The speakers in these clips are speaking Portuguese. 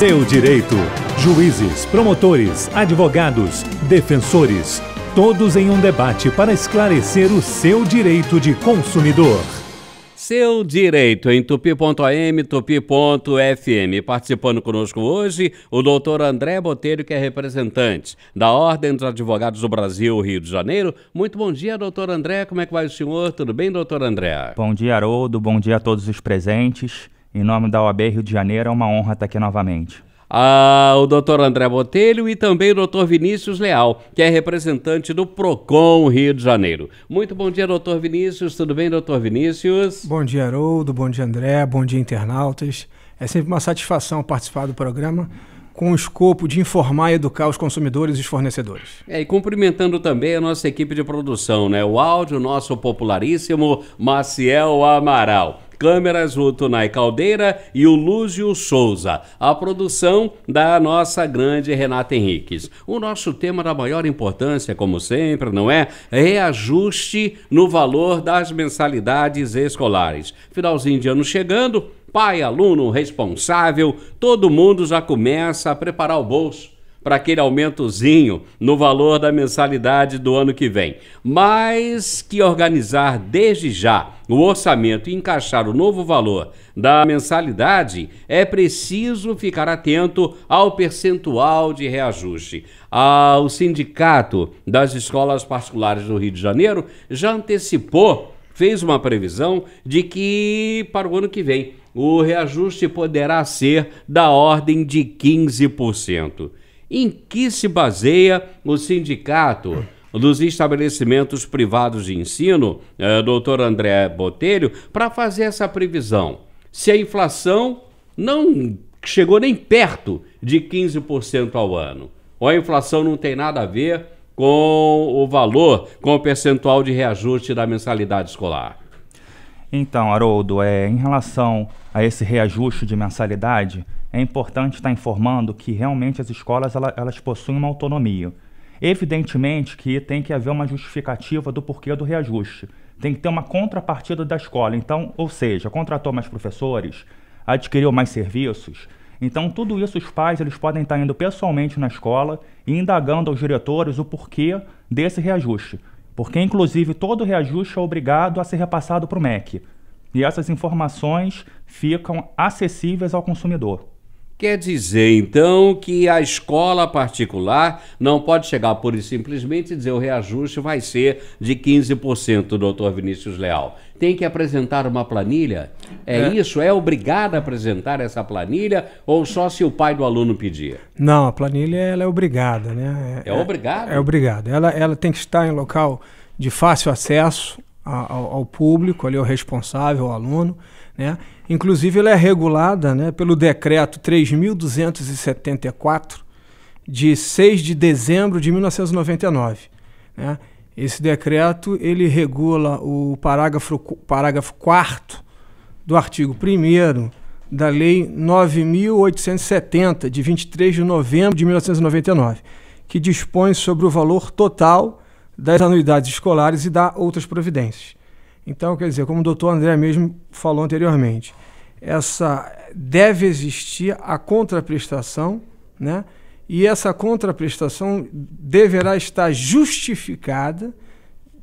Seu direito. Juízes, promotores, advogados, defensores. Todos em um debate para esclarecer o seu direito de consumidor. Seu direito em tupi.am, tupi.fm. Participando conosco hoje, o doutor André Botelho, que é representante da Ordem dos Advogados do Brasil, Rio de Janeiro. Muito bom dia, doutor André. Como é que vai o senhor? Tudo bem, doutor André? Bom dia, Haroldo. Bom dia a todos os presentes. Em nome da OAB Rio de Janeiro, é uma honra estar aqui novamente ao ah, doutor André Botelho e também o doutor Vinícius Leal, que é representante do PROCON Rio de Janeiro. Muito bom dia, doutor Vinícius. Tudo bem, doutor Vinícius? Bom dia, Haroldo. Bom dia, André. Bom dia, internautas. É sempre uma satisfação participar do programa com o escopo de informar e educar os consumidores e os fornecedores. É, e cumprimentando também a nossa equipe de produção, né? O áudio, nosso popularíssimo Maciel Amaral câmeras o Tunai Caldeira e o Lúcio Souza. A produção da nossa grande Renata Henriques. O nosso tema da maior importância, como sempre, não é? Reajuste no valor das mensalidades escolares. Finalzinho de ano chegando, pai, aluno, responsável, todo mundo já começa a preparar o bolso para aquele aumentozinho no valor da mensalidade do ano que vem, mas que organizar desde já o orçamento e encaixar o novo valor da mensalidade, é preciso ficar atento ao percentual de reajuste. Ah, o Sindicato das Escolas Particulares do Rio de Janeiro já antecipou, fez uma previsão de que para o ano que vem o reajuste poderá ser da ordem de 15%. Em que se baseia o sindicato? dos estabelecimentos privados de ensino, eh, doutor André Botelho, para fazer essa previsão. Se a inflação não chegou nem perto de 15% ao ano, ou a inflação não tem nada a ver com o valor, com o percentual de reajuste da mensalidade escolar? Então, Haroldo, é, em relação a esse reajuste de mensalidade, é importante estar informando que realmente as escolas elas, elas possuem uma autonomia. Evidentemente que tem que haver uma justificativa do porquê do reajuste. Tem que ter uma contrapartida da escola. Então, ou seja, contratou mais professores, adquiriu mais serviços. Então, tudo isso os pais eles podem estar indo pessoalmente na escola e indagando aos diretores o porquê desse reajuste porque inclusive todo reajuste é obrigado a ser repassado para o MEC. E essas informações ficam acessíveis ao consumidor. Quer dizer, então, que a escola particular não pode chegar pura e simplesmente e dizer o reajuste vai ser de 15%, doutor Vinícius Leal. Tem que apresentar uma planilha? É, é. isso? É obrigada a apresentar essa planilha ou só se o pai do aluno pedir? Não, a planilha ela é obrigada, né? É, é obrigada? É, é obrigada. Ela, ela tem que estar em local de fácil acesso ao, ao público, ali, o responsável, o aluno. Né? Inclusive, ela é regulada né, pelo decreto 3.274, de 6 de dezembro de 1999. Né? Esse decreto ele regula o parágrafo, parágrafo 4 do artigo 1 da Lei 9.870, de 23 de novembro de 1999, que dispõe sobre o valor total das anuidades escolares e dá outras providências. Então, quer dizer, como o doutor André mesmo falou anteriormente, essa deve existir a contraprestação, né? E essa contraprestação deverá estar justificada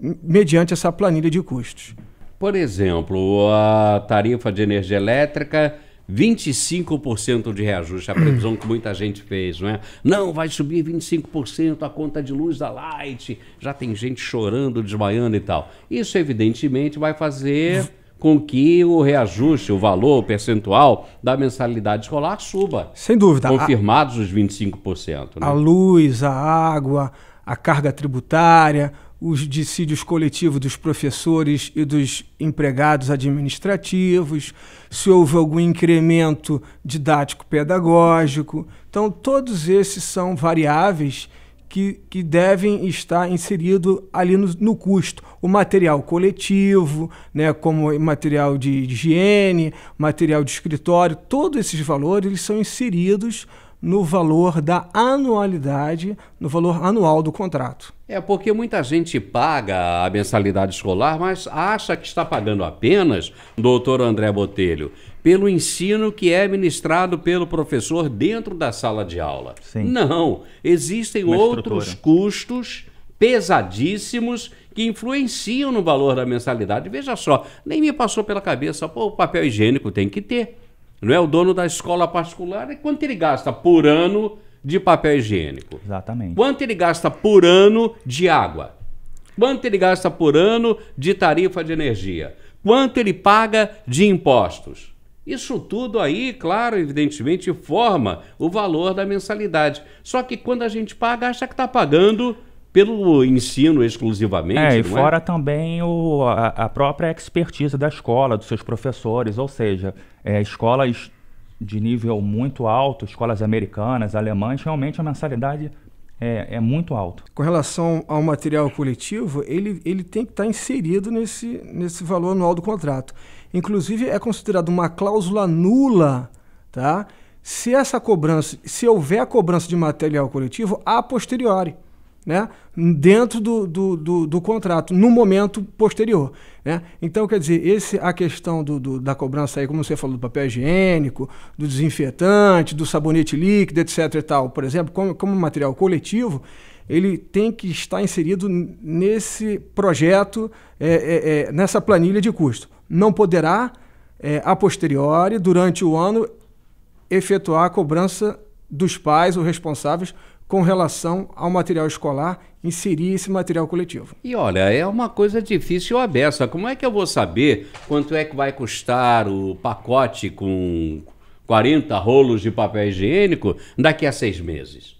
mediante essa planilha de custos. Por exemplo, a tarifa de energia elétrica 25% de reajuste, a previsão que muita gente fez, não é? Não, vai subir 25% a conta de luz da Light, já tem gente chorando, desmaiando e tal. Isso, evidentemente, vai fazer com que o reajuste, o valor, o percentual da mensalidade escolar suba. Sem dúvida. Confirmados a, os 25%. Né? A luz, a água, a carga tributária, os dissídios coletivos dos professores e dos empregados administrativos, se houve algum incremento didático-pedagógico. Então, todos esses são variáveis que, que devem estar inseridos ali no, no, custo. O material coletivo, né, como material de higiene, material de escritório, todos esses valores eles são inseridos no valor da anualidade, no valor anual do contrato. É porque muita gente paga a mensalidade escolar, mas acha que está pagando apenas, doutor André Botelho, pelo ensino que é ministrado pelo professor dentro da sala de aula. Sim. Não, existem Uma outros estrutura. custos pesadíssimos que influenciam no valor da mensalidade. Veja só, nem me passou pela cabeça, pô, o papel higiênico tem que ter. Não é o dono da escola particular, é quanto ele gasta por ano de papel higiênico. Exatamente. Quanto ele gasta por ano de água? Quanto ele gasta por ano de tarifa de energia? Quanto ele paga de impostos? Isso tudo aí, claro, evidentemente, forma o valor da mensalidade. Só que quando a gente paga, acha que está pagando pelo ensino exclusivamente. É, e é? fora é? também o, a, a, própria expertise da escola, dos seus professores, ou seja, é, escolas de nível muito alto, escolas americanas, alemãs, realmente a mensalidade é, é, muito alto. Com relação ao material coletivo, ele, ele tem que estar inserido nesse, nesse valor anual do contrato. Inclusive, é considerado uma cláusula nula, tá? Se essa cobrança, se houver a cobrança de material coletivo a posteriori né, dentro do, do, do, do contrato, no momento posterior. Né? Então, quer dizer, esse, a questão do, do, da cobrança aí, como você falou, do papel higiênico, do desinfetante, do sabonete líquido, etc. e tal, por exemplo, como, como material coletivo, ele tem que estar inserido nesse projeto, é, é, é, nessa planilha de custo. Não poderá, é, a posteriori, durante o ano, efetuar a cobrança dos pais ou responsáveis com relação ao material escolar, inserir esse material coletivo. E olha, é uma coisa difícil a aberta. Como é que eu vou saber quanto é que vai custar o pacote com 40 rolos de papel higiênico daqui a seis meses?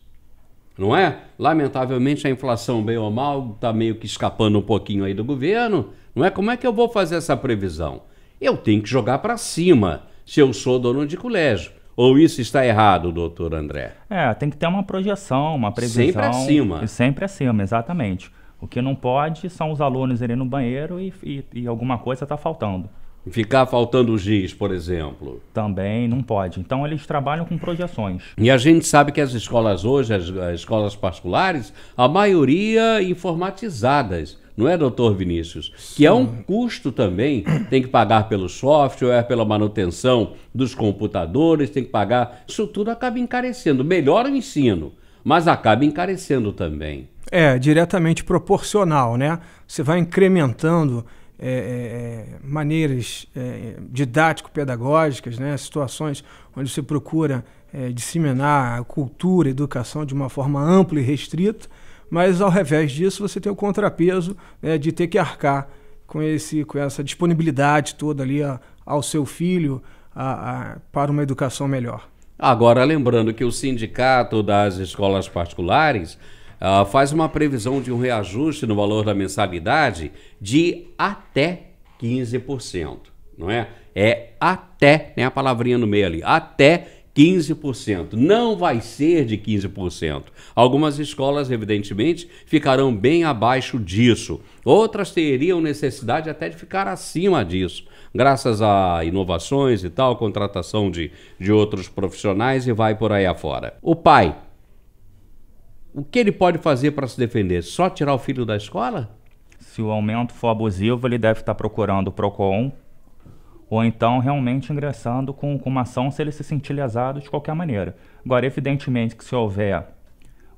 Não é? Lamentavelmente a inflação, bem ou mal, está meio que escapando um pouquinho aí do governo. Não é? Como é que eu vou fazer essa previsão? Eu tenho que jogar para cima se eu sou dono de colégio. Ou isso está errado, doutor André? É, tem que ter uma projeção, uma previsão. Sempre acima. Sempre acima, exatamente. O que não pode são os alunos irem no banheiro e, e, e alguma coisa está faltando. Ficar faltando giz, por exemplo. Também não pode. Então eles trabalham com projeções. E a gente sabe que as escolas hoje, as, as escolas particulares, a maioria informatizadas não é, doutor Vinícius? Que é um custo também, tem que pagar pelo software, é pela manutenção dos computadores, tem que pagar. Isso tudo acaba encarecendo. Melhora o ensino, mas acaba encarecendo também. É, diretamente proporcional, né? Você vai incrementando é, é, é maneiras é, didático-pedagógicas, né? situações onde você procura é, disseminar a cultura, a educação de uma forma ampla e restrita mas ao revés disso você tem o contrapeso né, de ter que arcar com, esse, com essa disponibilidade toda ali a, ao seu filho a, a, para uma educação melhor. Agora, lembrando que o Sindicato das Escolas Particulares uh, faz uma previsão de um reajuste no valor da mensalidade de até 15%, não é? É até, tem a palavrinha no meio ali, até 15%. Não vai ser de 15%. Algumas escolas, evidentemente, ficarão bem abaixo disso. Outras teriam necessidade até de ficar acima disso, graças a inovações e tal, contratação de, de outros profissionais e vai por aí afora. O pai, o que ele pode fazer para se defender? Só tirar o filho da escola? Se o aumento for abusivo, ele deve estar procurando o PROCON ou então realmente ingressando com, com uma ação se ele se sentir lesado de qualquer maneira. Agora, evidentemente que se houver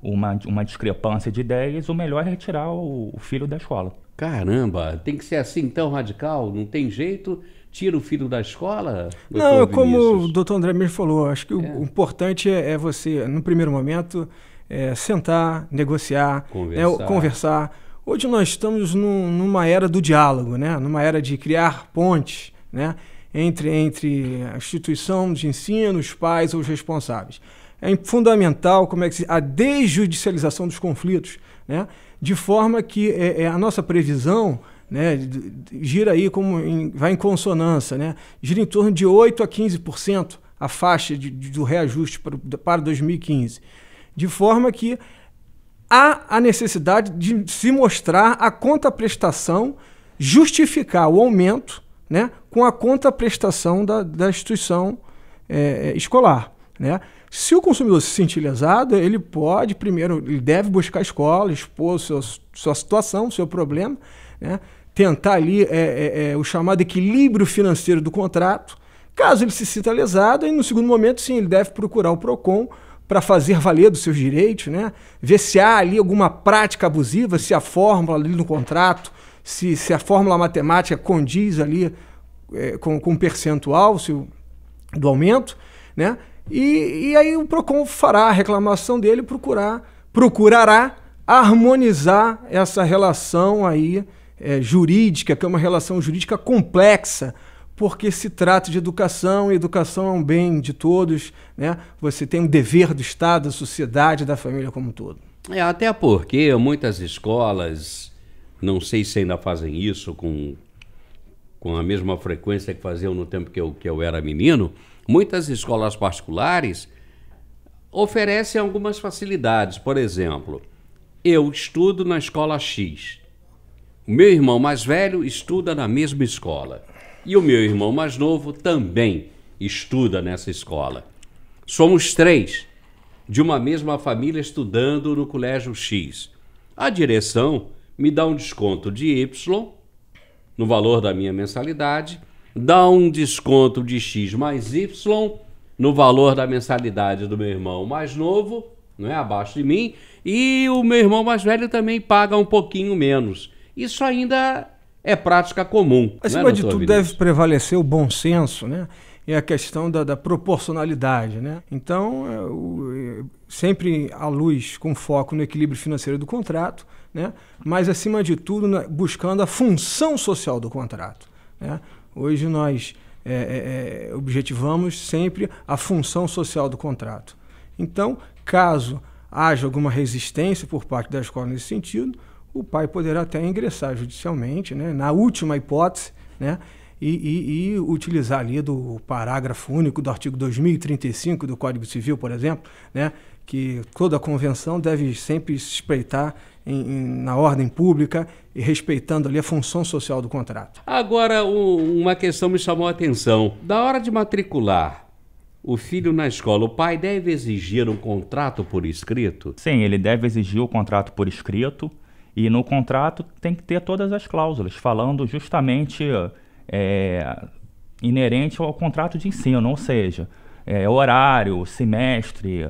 uma, uma discrepância de ideias, o melhor é retirar o, o filho da escola. Caramba, tem que ser assim tão radical? Não tem jeito? Tira o filho da escola? Não, é como o doutor André Mir falou, acho que é. o importante é, é você, no primeiro momento, é, sentar, negociar, né, conversar. conversar. Hoje nós estamos num, numa era do diálogo, né? numa era de criar pontes né? entre, entre a instituição de ensino, os pais ou os responsáveis. É fundamental como é que se, a desjudicialização dos conflitos, né? de forma que é, é a nossa previsão né, gira aí como em, vai em consonância, né, gira em torno de 8 a 15% a faixa de, de, do reajuste para, para 2015, de forma que há a necessidade de se mostrar a contraprestação, justificar o aumento, né, com a contraprestação da, da instituição é, é, escolar. Né? Se o consumidor se sentir lesado, ele pode, primeiro, ele deve buscar a escola, expor sua, sua situação, seu problema, né? tentar ali é, é, é, o chamado equilíbrio financeiro do contrato. Caso ele se sinta lesado, aí no segundo momento, sim, ele deve procurar o PROCON para fazer valer dos seus direitos, né? ver se há ali alguma prática abusiva, se a fórmula ali no contrato, se, se a fórmula matemática condiz ali é, com, com percentual se, do aumento, né? E, e aí o PROCON fará a reclamação dele procurar, procurará harmonizar essa relação aí é, jurídica, que é uma relação jurídica complexa, porque se trata de educação, e educação é um bem de todos, né? Você tem um dever do Estado, da sociedade, da família como um todo. É, até porque muitas escolas, não sei se ainda fazem isso com com a mesma frequência que faziam no tempo que eu, que eu era menino, muitas escolas particulares oferecem algumas facilidades. Por exemplo, eu estudo na escola X. O meu irmão mais velho estuda na mesma escola. E o meu irmão mais novo também estuda nessa escola. Somos três de uma mesma família estudando no colégio X. A direção me dá um desconto de Y no valor da minha mensalidade, dá um desconto de X mais Y no valor da mensalidade do meu irmão mais novo, não é abaixo de mim, e o meu irmão mais velho também paga um pouquinho menos. Isso ainda é prática comum. É, Acima é, de tudo, deve prevalecer o bom senso, né? E a questão da, da proporcionalidade, né? Então, eu, é, eu, é, sempre à luz, com foco no equilíbrio financeiro do contrato, né? mas, acima de tudo, né, buscando a função social do contrato. Né? Hoje nós é, é, é, objetivamos sempre a função social do contrato. Então, caso haja alguma resistência por parte da escola nesse sentido, o pai poderá até ingressar judicialmente, né? na última hipótese, né? E, e, e, utilizar ali do parágrafo único do artigo 2035 do Código Civil, por exemplo, né, que toda convenção deve sempre se espreitar em, em, na ordem pública e respeitando ali a função social do contrato. Agora, uma questão me chamou a atenção. Da hora de matricular o filho na escola, o pai deve exigir um contrato por escrito? Sim, ele deve exigir o contrato por escrito e no contrato tem que ter todas as cláusulas, falando justamente é, inerente ao contrato de ensino, ou seja, é, horário, semestre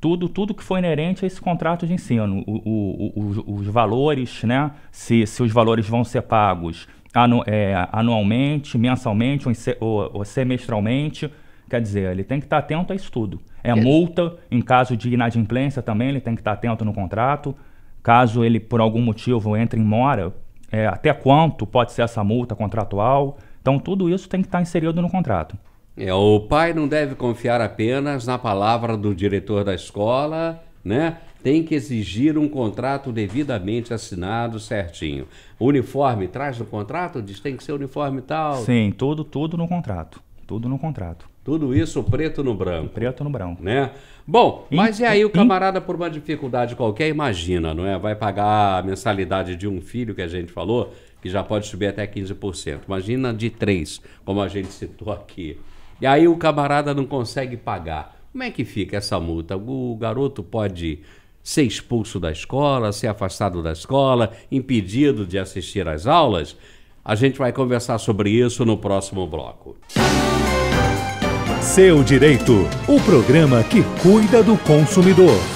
tudo, tudo que foi inerente a esse contrato de ensino, o, o, o, os valores, né? se, se os valores vão ser pagos anu, é, anualmente, mensalmente ou, ou, ou, semestralmente. Quer dizer, ele tem que estar atento a isso tudo. É yes. multa, em caso de inadimplência também, ele tem que estar atento no contrato. Caso ele, por algum motivo, entre em mora, é, até quanto pode ser essa multa contratual. Então, tudo isso tem que estar inserido no contrato. É, o pai não deve confiar apenas na palavra do diretor da escola, né? Tem que exigir um contrato devidamente assinado certinho. O uniforme traz no contrato? Diz tem que ser uniforme tal? Sim, tudo, tudo no contrato. Tudo no contrato. Tudo isso preto no branco. Preto no branco. Né? Bom, mas e é aí o camarada, por uma dificuldade qualquer, imagina, não é? Vai pagar a mensalidade de um filho que a gente falou, que já pode subir até 15%. Imagina de três, como a gente citou aqui. E aí o camarada não consegue pagar. Como é que fica essa multa? O garoto pode ser expulso da escola, ser afastado da escola, impedido de assistir às aulas? A gente vai conversar sobre isso no próximo bloco. Seu Direito o programa que cuida do consumidor.